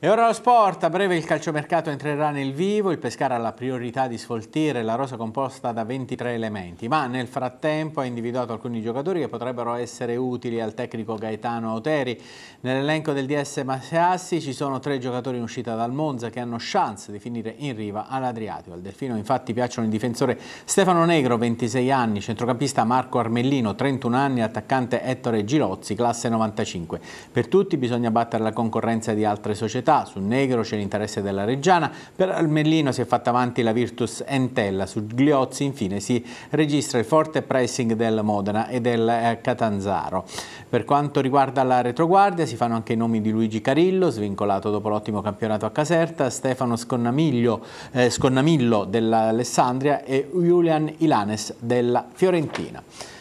E ora lo sport, a breve il calciomercato entrerà nel vivo, il Pescara ha la priorità di sfoltire la rosa composta da 23 elementi, ma nel frattempo ha individuato alcuni giocatori che potrebbero essere utili al tecnico Gaetano Auteri. Nell'elenco del DS Maseassi ci sono tre giocatori in uscita dal Monza che hanno chance di finire in riva all'Adriatico. Al Delfino infatti piacciono il difensore Stefano Negro, 26 anni, centrocampista Marco Armellino, 31 anni, attaccante Ettore Girozzi, classe 95. Per tutti bisogna battere la concorrenza di altre società società, su Negro c'è l'interesse della Reggiana, per Almellino si è fatta avanti la Virtus Entella, su Gliozzi infine si registra il forte pressing del Modena e del eh, Catanzaro. Per quanto riguarda la retroguardia si fanno anche i nomi di Luigi Carillo, svincolato dopo l'ottimo campionato a Caserta, Stefano Sconnamiglio, eh, Sconnamillo dell'Alessandria e Julian Ilanes della Fiorentina.